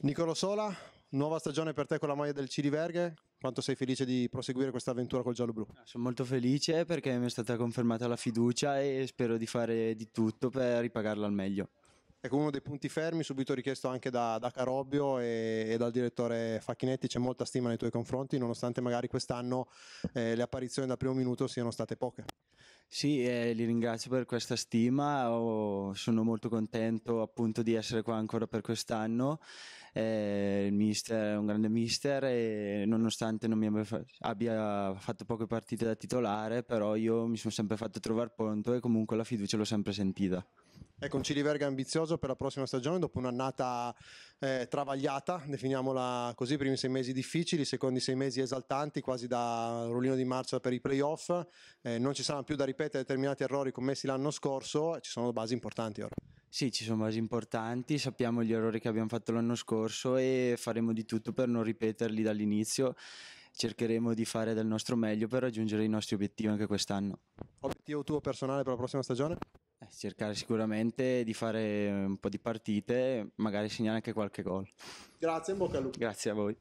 Nicolo Sola, nuova stagione per te con la maglia del Ciri Verghe. Quanto sei felice di proseguire questa avventura col giallo-blu? Sono molto felice perché mi è stata confermata la fiducia e spero di fare di tutto per ripagarla al meglio. Ecco, uno dei punti fermi, subito richiesto anche da, da Carobbio e, e, dal direttore Facchinetti, c'è molta stima nei tuoi confronti, nonostante magari quest'anno eh, le apparizioni dal primo minuto siano state poche. Sì, eh, li ringrazio per questa stima, oh, sono molto contento appunto di essere qua ancora per quest'anno, eh, il mister è un grande mister e nonostante non mi abbia, fa abbia fatto poche partite da titolare, però io mi sono sempre fatto trovare pronto e comunque la fiducia l'ho sempre sentita. Ecco, un Ciliverga ambizioso per la prossima stagione dopo un'annata eh, travagliata, definiamola così, primi sei mesi difficili, secondi sei mesi esaltanti, quasi da rullino di marcia per i playoff. Eh, non ci saranno più da ripetere determinati errori commessi l'anno scorso, ci sono basi importanti ora. Sì, ci sono basi importanti, sappiamo gli errori che abbiamo fatto l'anno scorso e faremo di tutto per non ripeterli dall'inizio cercheremo di fare del nostro meglio per raggiungere i nostri obiettivi anche quest'anno. Obiettivo tuo personale per la prossima stagione? Eh, cercare sicuramente di fare un po' di partite, magari segnare anche qualche gol. Grazie, in bocca al lupo. Grazie a voi.